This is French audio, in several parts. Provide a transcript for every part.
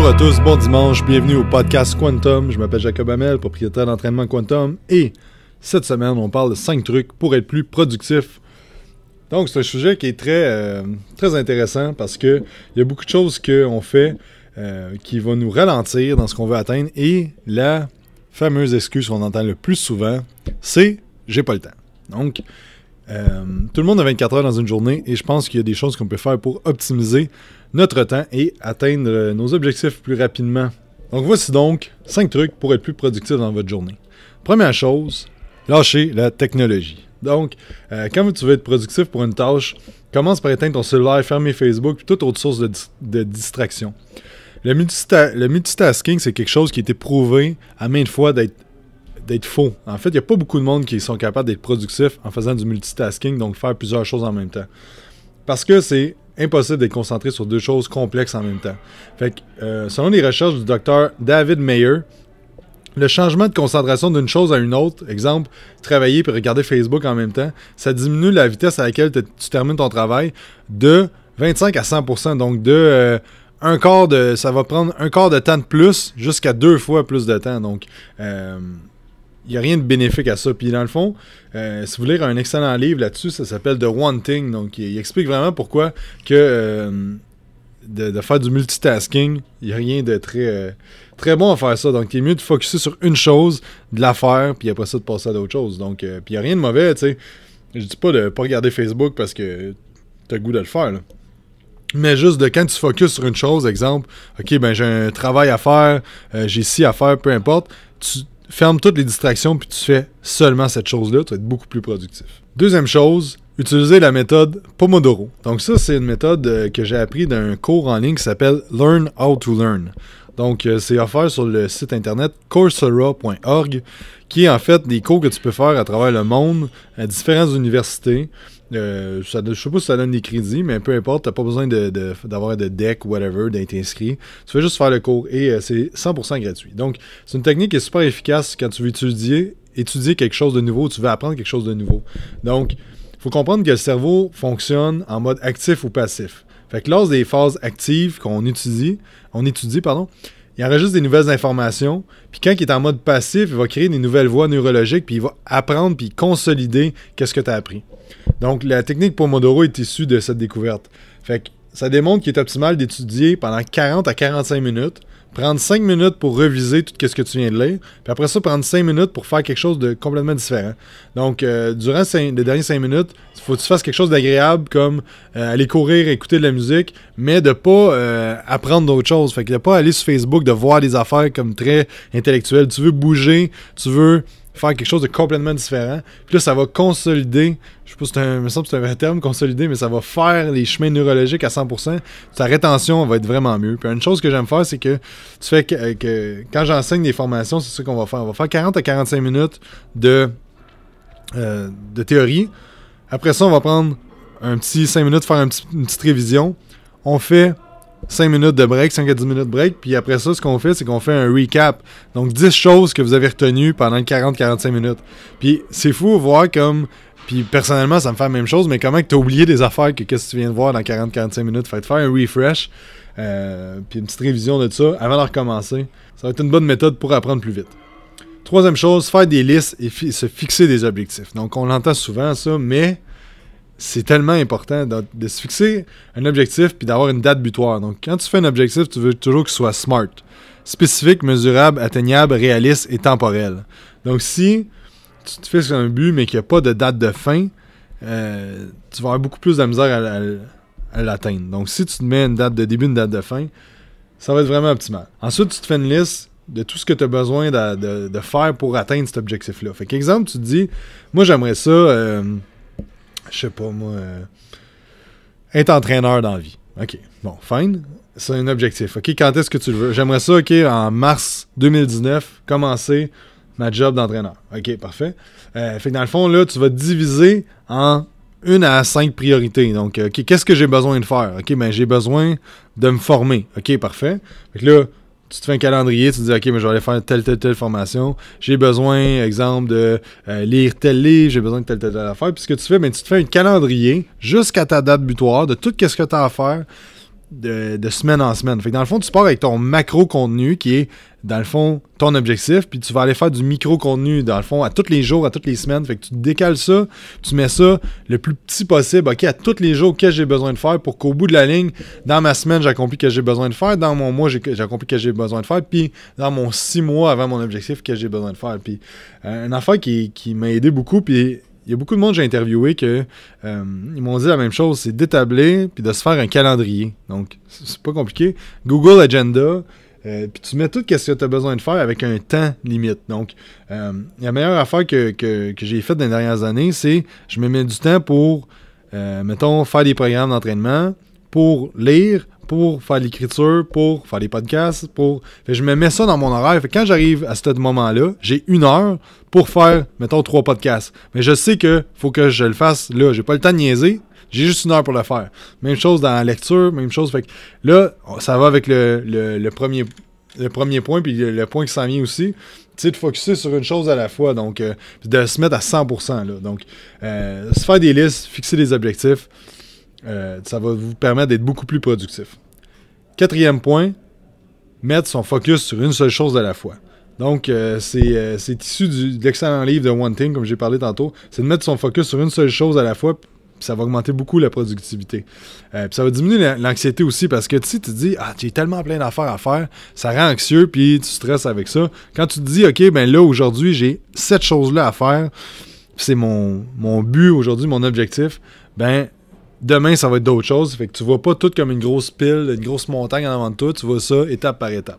Bonjour à tous, bon dimanche, bienvenue au podcast Quantum. Je m'appelle Jacob Hamel, propriétaire d'entraînement Quantum, et cette semaine, on parle de 5 trucs pour être plus productif. Donc, c'est un sujet qui est très, euh, très intéressant parce qu'il y a beaucoup de choses qu'on fait euh, qui vont nous ralentir dans ce qu'on veut atteindre, et la fameuse excuse qu'on entend le plus souvent, c'est j'ai pas le temps. Donc, euh, tout le monde a 24 heures dans une journée et je pense qu'il y a des choses qu'on peut faire pour optimiser notre temps et atteindre euh, nos objectifs plus rapidement. Donc voici donc 5 trucs pour être plus productif dans votre journée. Première chose, lâchez la technologie. Donc, euh, quand tu veux être productif pour une tâche, commence par éteindre ton cellulaire, fermer Facebook, et toute autre source de, distraction. Le, le multitasking, c'est quelque chose qui a été prouvé à maintes fois d'être d'être faux. En fait, il n'y a pas beaucoup de monde qui sont capables d'être productifs en faisant du multitasking, donc faire plusieurs choses en même temps. Parce que c'est impossible d'être concentré sur deux choses complexes en même temps. Fait euh, selon les recherches du docteur David Mayer, le changement de concentration d'une chose à une autre, exemple, travailler puis regarder Facebook en même temps, ça diminue la vitesse à laquelle tu termines ton travail de 25 à 100 donc de euh, un quart de ça va prendre un quart de temps de plus jusqu'à deux fois plus de temps. Donc euh, n'y a rien de bénéfique à ça. Puis dans le fond, euh, si vous voulez lire un excellent livre là-dessus, ça s'appelle The One Thing. Donc, il, explique vraiment pourquoi que euh, de, faire du multitasking, il n'y a rien de très, euh, très bon à faire ça. Donc, il est mieux de focuser sur une chose, de la faire, puis après ça, de passer à d'autres choses. Donc, puis il n'y a rien de mauvais, tu sais. Je dis pas de pas regarder Facebook parce que tu as le goût de le faire, Mais juste de quand tu focus sur une chose, exemple, OK, ben j'ai un travail à faire, j'ai ci à faire, peu importe, tu ferme toutes les distractions puis tu fais seulement cette chose-là, tu vas être beaucoup plus productif. Deuxième chose, utiliser la méthode Pomodoro. Donc ça, c'est une méthode euh, que j'ai appris d'un cours en ligne qui s'appelle Learn How to Learn. Donc euh, c'est offert sur le site internet coursera.org qui est en fait des cours que tu peux faire à travers le monde à différentes universités. Euh, ça, je sais pas si ça donne des crédits, mais peu importe, t'as pas besoin d'avoir de, deck ou whatever, d'être inscrit. Tu fais juste faire le cours et euh, c'est 100% gratuit. Donc, c'est une technique qui est super efficace quand tu veux étudier, étudier quelque chose de nouveau, tu veux apprendre quelque chose de nouveau. Donc, il faut comprendre que le cerveau fonctionne en mode actif ou passif. Fait que lors des phases actives qu'on étudie, on étudie, pardon, il enregistre des nouvelles informations, puis quand il est en mode passif, il va créer des nouvelles voies neurologiques, puis il va apprendre, puis consolider qu'est-ce que tu as appris. Donc, la technique Pomodoro est issue de cette découverte. Fait que ça démontre qu'il est optimal d'étudier pendant 40 à 45 minutes, prendre 5 minutes pour reviser tout ce que tu viens de lire, puis après ça, prendre 5 minutes pour faire quelque chose de complètement différent. Donc, euh, durant les dernières 5 minutes, il faut que tu fasses quelque chose d'agréable comme euh, aller courir, écouter de la musique, mais de ne pas euh, apprendre d'autres choses. Fait que de pas aller sur Facebook, de voir des affaires comme très intellectuelles. Tu veux bouger, tu veux faire quelque chose de complètement différent. Puis là, ça va consolider, je sais pas si c'est un, vrai terme, consolider, mais ça va faire les chemins neurologiques à 100%. Ta rétention va être vraiment mieux. Puis une chose que j'aime faire, c'est que tu fais que, euh, quand j'enseigne des formations, c'est ce qu'on va faire. On va faire 40 à 45 minutes de, euh, de théorie. Après ça, on va prendre un petit 5 minutes, faire une petite révision. On fait 5 minutes de break, 5 à 10 minutes de break. Puis après ça, ce qu'on fait, c'est qu'on fait un recap. Donc 10 choses que vous avez retenues pendant 40-45 minutes. Puis c'est fou voir comme. Puis personnellement, ça me fait la même chose, mais comment que as oublié des affaires que qu'est-ce que tu viens de voir dans 40-45 minutes? Faites faire un refresh, euh, puis une petite révision de ça avant de recommencer. Ça va être une bonne méthode pour apprendre plus vite. Troisième chose, faire des listes et se fixer des objectifs. Donc on l'entend souvent ça, mais c'est tellement important de, se fixer un objectif puis d'avoir une date butoir. Donc, quand tu fais un objectif, tu veux toujours qu'il soit smart, spécifique, mesurable, atteignable, réaliste et temporel. Donc, si tu te fixes un but mais qu'il n'y a pas de date de fin, euh, tu vas avoir beaucoup plus de misère à, l'atteindre. Donc, si tu te mets une date de début, une date de fin, ça va être vraiment optimal. Ensuite, tu te fais une liste de tout ce que tu as besoin de, faire pour atteindre cet objectif-là. Fait exemple tu te dis, moi j'aimerais ça. Euh, je sais pas moi, euh, être entraîneur dans la vie. OK, bon, fine. C'est un objectif. OK, quand est-ce que tu le veux? J'aimerais ça, OK, en mars 2019, commencer ma job d'entraîneur. OK, parfait. Euh, fait que dans le fond, là, tu vas diviser en une à cinq priorités. Donc, OK, qu'est-ce que j'ai besoin de faire? OK, ben j'ai besoin de me former. OK, parfait. Fait que là, tu te fais un calendrier, tu te dis, OK, mais je vais aller faire telle, telle, telle formation. J'ai besoin, exemple, de euh, lire tel livre, j'ai besoin de telle, telle, telle affaire. Puis ce que tu fais, mais ben, tu te fais un calendrier jusqu'à ta date butoir de tout ce que tu as à faire de, semaine en semaine. Fait dans le fond, tu pars avec ton macro contenu qui est, dans le fond, ton objectif, puis tu vas aller faire du micro contenu, dans le fond, à tous les jours, à toutes les semaines. Fait que tu décales ça, tu mets ça le plus petit possible, OK, à tous les jours, qu'est-ce que j'ai besoin de faire pour qu'au bout de la ligne, dans ma semaine, j'accomplis ce que j'ai besoin de faire, dans mon mois, j'accomplis ce que j'ai besoin de faire, puis dans mon six mois avant mon objectif, que j'ai besoin de faire. Puis, euh, une affaire qui, m'a aidé beaucoup, puis il y a beaucoup de monde que j'ai interviewé que euh, ils m'ont dit la même chose, c'est d'établir puis de se faire un calendrier. Donc, c'est pas compliqué. Google Agenda, euh, puis tu mets tout ce que tu as besoin de faire avec un temps limite. Donc, euh, la meilleure affaire que, que j'ai faite dans les dernières années, c'est je me mets du temps pour, mettons, faire des programmes d'entraînement, pour lire, pour faire l'écriture, pour faire les podcasts, pour. je me mets ça dans mon horaire. quand j'arrive à ce moment-là, j'ai une heure pour faire, mettons, trois podcasts. Mais je sais que faut que je le fasse là. J'ai pas le temps de niaiser. J'ai juste une heure pour le faire. Même chose dans la lecture, même chose. Fait que là, ça va avec le, premier le premier point, puis le, point qui s'en vient aussi, Tu sais, de focuser sur une chose à la fois, donc euh, de se mettre à 100%. Là, donc, euh, se faire des listes, fixer des objectifs, euh, ça va vous permettre d'être beaucoup plus productif. Quatrième point, mettre son focus sur une seule chose à la fois. Donc, euh, euh, c'est issu de l'excellent livre de One Thing, comme j'ai parlé tantôt. C'est de mettre son focus sur une seule chose à la fois, ça va augmenter beaucoup la productivité. ça va diminuer l'anxiété aussi parce que si tu te dis Ah, j'ai tellement plein d'affaires à faire, ça rend anxieux puis tu stresses avec ça. Quand tu te dis Ok, ben là aujourd'hui j'ai cette chose-là à faire, c'est mon, mon but aujourd'hui, mon objectif, ben demain, ça va être d'autres choses. Fait que tu vois pas tout comme une grosse pile, une grosse montagne en avant de toi. Tu vois ça étape par étape.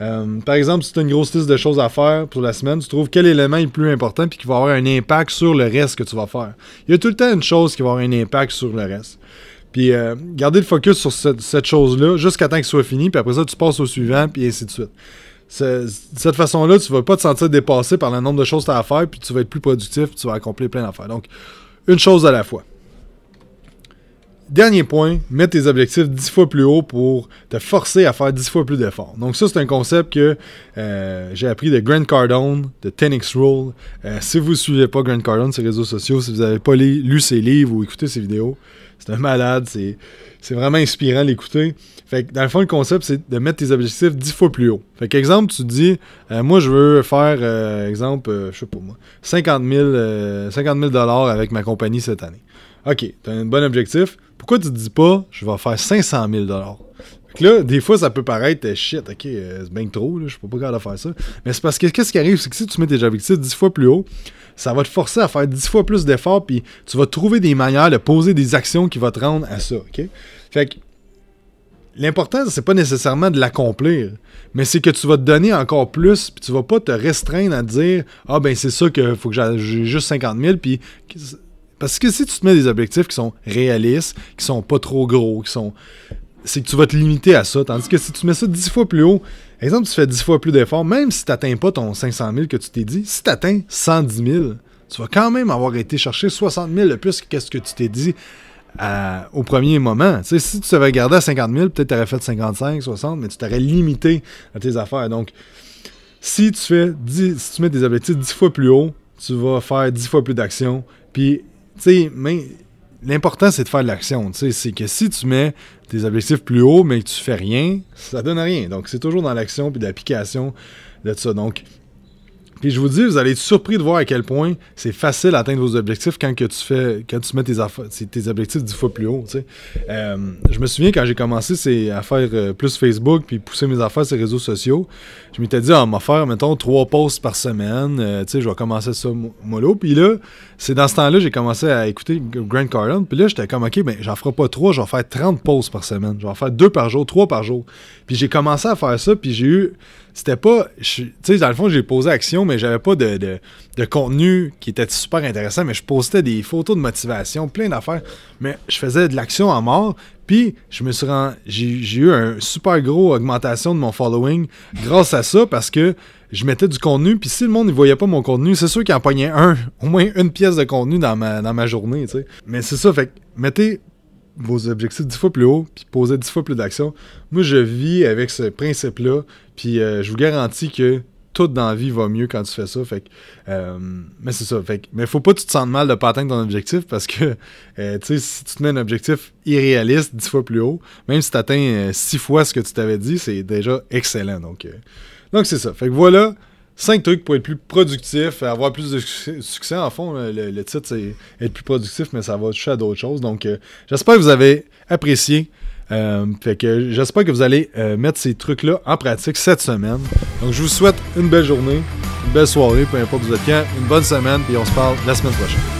Euh, par exemple, si tu as une grosse liste de choses à faire pour la semaine, tu trouves quel élément est le plus important et qui va avoir un impact sur le reste que tu vas faire. Il y a tout le temps une chose qui va avoir un impact sur le reste. Puis euh, garder le focus sur cette chose-là jusqu'à temps qu'elle soit fini, puis après ça, tu passes au suivant, puis ainsi de suite. De cette façon-là, tu ne vas pas te sentir dépassé par le nombre de choses à faire, puis tu vas être plus productif, tu vas accomplir plein d'affaires. Donc, une chose à la fois. Dernier point, mettre tes objectifs 10 fois plus haut pour te forcer à faire 10 fois plus d'efforts. Donc ça, c'est un concept que euh, j'ai appris de Grant Cardone, de 10 Rule. Euh, si vous ne suivez pas Grant Cardone sur les réseaux sociaux, si vous n'avez pas lu ses livres ou écouté ses vidéos, c'est un malade, c'est vraiment inspirant l'écouter. Fait que dans le fond, le concept, c'est de mettre tes objectifs 10 fois plus haut. Fait exemple tu dis, euh, moi, je veux faire, exemple, je sais pas moi, 50 000 avec ma compagnie cette année. OK, tu as un bon objectif. Pourquoi tu te dis pas, je vais faire 500 000 fait Là, des fois, ça peut paraître euh, shit, ok, euh, c'est bien trop, là, je suis pas capable de faire ça. Mais c'est parce que qu'est-ce qui arrive, c'est que si tu mets tes objectifs 10 fois plus haut, ça va te forcer à faire 10 fois plus d'efforts, puis tu vas trouver des manières de poser des actions qui vont te rendre à ça, ok? Fait que l'important, c'est pas nécessairement de l'accomplir, mais c'est que tu vas te donner encore plus, puis tu vas pas te restreindre à dire Ah, ben c'est ça que faut que j'ai juste 50 000, puis parce que si tu te mets des objectifs qui sont réalistes, qui sont pas trop gros, qui sont. C'est que tu vas te limiter à ça. Tandis que si tu mets ça 10 fois plus haut, exemple, tu fais 10 fois plus d'efforts, même si tu n'atteins pas ton 500 000 que tu t'es dit, si tu atteins 110 000, tu vas quand même avoir été chercher 60 000 de plus que ce que tu t'es dit euh, au premier moment. sais, si tu t'avais gardé à 50 000, peut-être tu aurais fait 55, 60, mais tu t'aurais limité à tes affaires. Donc, si tu, fais si tu mets des objectifs 10 fois plus haut, tu vas faire 10 fois plus d'actions, puis mais l'important, c'est de faire de l'action. C'est que si tu mets tes objectifs plus haut mais que tu fais rien, ça donne rien. Donc, c'est toujours dans l'action puis l'application de ça. Donc, puis je vous dis, vous allez être surpris de voir à quel point c'est facile d'atteindre vos objectifs quand, que tu, fais, quand tu mets tes, tes objectifs 10 fois plus haut. Tu sais. Euh, je me souviens quand j'ai commencé à faire euh, plus Facebook puis pousser mes affaires sur les réseaux sociaux, je m'étais dit, ah, on va faire, mettons, trois posts par semaine. Euh, tu sais, je vais commencer ça mollo. Puis là, c'est dans ce temps-là que j'ai commencé à écouter Grant Cardone. Puis là, j'étais comme, OK, ben, j'en ferai pas trois, je vais faire 30 posts par semaine. Je vais en faire deux par jour, trois par jour. Puis j'ai commencé à faire ça, puis j'ai eu c'était pas. Tu sais, dans le fond, j'ai posé action, mais j'avais pas de, contenu qui était super intéressant, mais je postais des photos de motivation, plein d'affaires. Mais je faisais de l'action en mort, puis je me suis J'ai eu un super gros augmentation de mon following grâce à ça, parce que je mettais du contenu, puis si le monde ne voyait pas mon contenu, c'est sûr qu'il en pognait un, au moins une pièce de contenu dans ma, dans ma journée, tu sais. Mais c'est ça, fait mettez vos objectifs 10 fois plus haut, puis poser dix fois plus d'actions. Moi, je vis avec ce principe-là, puis euh, je vous garantis que tout dans la vie va mieux quand tu fais ça. Fait euh, mais c'est ça. Fait que, mais faut pas que tu te sentes mal de pas atteindre ton objectif parce que euh, sais, si tu te mets un objectif irréaliste 10 fois plus haut, même si tu atteins 6 fois ce que tu t'avais dit, c'est déjà excellent. Donc, donc c'est ça. Fait que voilà. 5 trucs pour être plus productif, avoir plus de succès. En fond, le, titre, c'est être plus productif, mais ça va toucher à d'autres choses. Donc, euh, j'espère que vous avez apprécié. Euh, fait que j'espère que vous allez euh, mettre ces trucs-là en pratique cette semaine. Donc, je vous souhaite une belle journée, une belle soirée, peu importe où vous êtes une bonne semaine, et on se parle la semaine prochaine.